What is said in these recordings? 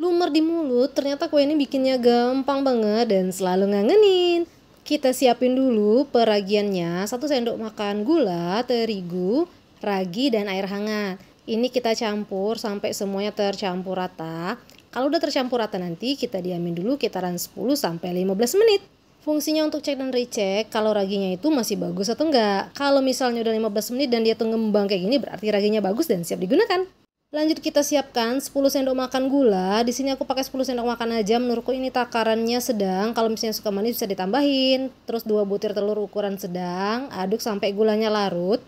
Lumer di mulut, ternyata kue ini bikinnya gampang banget dan selalu ngangenin. Kita siapin dulu peragiannya, satu sendok makan gula, terigu, ragi, dan air hangat. Ini kita campur sampai semuanya tercampur rata. Kalau udah tercampur rata nanti kita diamin dulu kitaran 10 15 menit. Fungsinya untuk cek dan recheck kalau raginya itu masih bagus atau enggak. Kalau misalnya udah 15 menit dan dia tuh ngembang kayak gini berarti raginya bagus dan siap digunakan. Lanjut kita siapkan 10 sendok makan gula. Di sini aku pakai 10 sendok makan aja. Menurutku ini takarannya sedang. Kalau misalnya suka manis bisa ditambahin. Terus 2 butir telur ukuran sedang. Aduk sampai gulanya larut.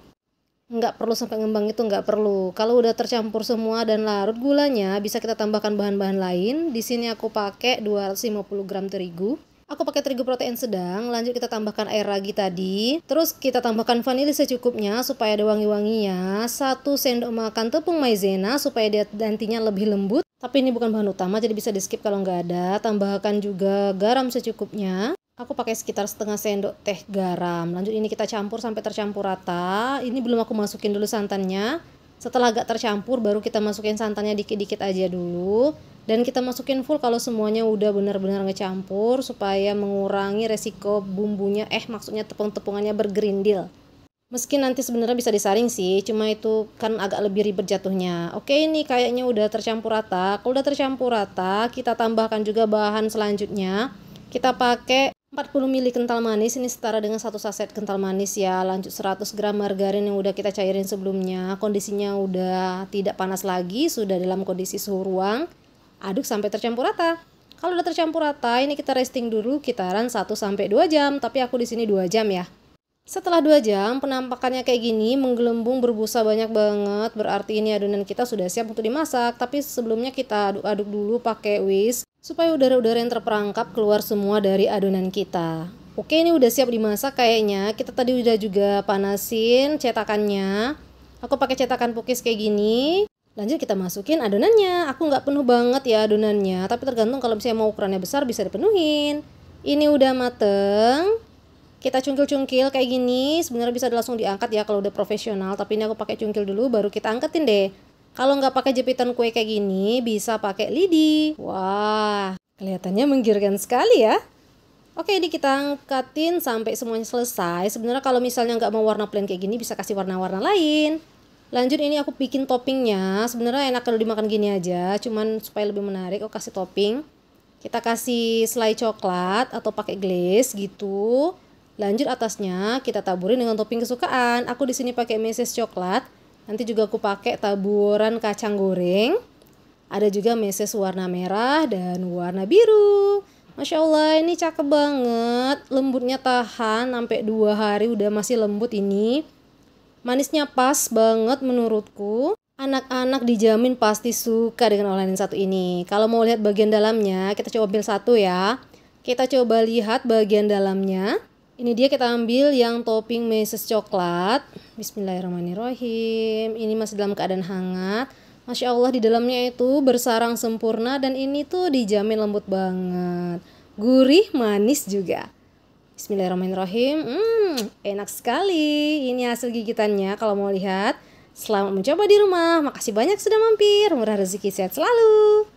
Nggak perlu sampai ngembang itu nggak perlu. Kalau udah tercampur semua dan larut gulanya bisa kita tambahkan bahan-bahan lain. Di sini aku pakai 250 gram terigu. Aku pakai terigu protein sedang, lanjut kita tambahkan air ragi tadi. Terus kita tambahkan vanili secukupnya supaya ada wangi-wanginya. Satu sendok makan tepung maizena supaya dia nantinya lebih lembut. Tapi ini bukan bahan utama, jadi bisa di skip kalau nggak ada. Tambahkan juga garam secukupnya. Aku pakai sekitar setengah sendok teh garam. Lanjut ini kita campur sampai tercampur rata. Ini belum aku masukin dulu santannya. Setelah agak tercampur, baru kita masukin santannya dikit-dikit aja dulu dan kita masukin full kalau semuanya udah benar-benar ngecampur supaya mengurangi resiko bumbunya eh maksudnya tepung-tepungannya bergerindil meski nanti sebenarnya bisa disaring sih cuma itu kan agak lebih ribet jatuhnya oke ini kayaknya udah tercampur rata kalau udah tercampur rata kita tambahkan juga bahan selanjutnya kita pakai 40 ml kental manis ini setara dengan satu saset kental manis ya lanjut 100 gram margarin yang udah kita cairin sebelumnya kondisinya udah tidak panas lagi sudah dalam kondisi suhu ruang Aduk sampai tercampur rata. Kalau udah tercampur rata, ini kita resting dulu kitaran 1 sampai 2 jam, tapi aku di sini 2 jam ya. Setelah 2 jam, penampakannya kayak gini, menggelembung berbusa banyak banget, berarti ini adonan kita sudah siap untuk dimasak. Tapi sebelumnya kita aduk-aduk dulu pakai whisk supaya udara-udara yang terperangkap keluar semua dari adonan kita. Oke, ini udah siap dimasak kayaknya. Kita tadi udah juga panasin cetakannya. Aku pakai cetakan pukis kayak gini. Lanjut kita masukin adonannya. Aku nggak penuh banget ya adonannya, tapi tergantung kalau misalnya mau ukurannya besar bisa dipenuhin. Ini udah mateng. Kita cungkil-cungkil kayak gini. Sebenarnya bisa langsung diangkat ya kalau udah profesional, tapi ini aku pakai cungkil dulu baru kita angkatin deh. Kalau nggak pakai jepitan kue kayak gini, bisa pakai lidi. Wah, kelihatannya menggirkan sekali ya. Oke, ini kita angkatin sampai semuanya selesai. Sebenarnya kalau misalnya nggak mau warna plain kayak gini, bisa kasih warna-warna lain lanjut ini aku bikin toppingnya sebenarnya enak kalau dimakan gini aja cuman supaya lebih menarik aku kasih topping kita kasih selai coklat atau pakai glaze gitu lanjut atasnya kita taburin dengan topping kesukaan aku di sini pakai meses coklat nanti juga aku pakai taburan kacang goreng ada juga meses warna merah dan warna biru Masya Allah ini cakep banget lembutnya tahan sampai dua hari udah masih lembut ini Manisnya pas banget menurutku. Anak-anak dijamin pasti suka dengan olahan yang satu ini. Kalau mau lihat bagian dalamnya, kita coba ambil satu ya. Kita coba lihat bagian dalamnya. Ini dia kita ambil yang topping meses coklat. Bismillahirrahmanirrahim. Ini masih dalam keadaan hangat. Masya Allah di dalamnya itu bersarang sempurna dan ini tuh dijamin lembut banget. Gurih, manis juga. Bismillahirrahmanirrahim. Hmm, enak sekali. Ini hasil gigitannya kalau mau lihat. Selamat mencoba di rumah. Makasih banyak sudah mampir. Murah rezeki sehat selalu.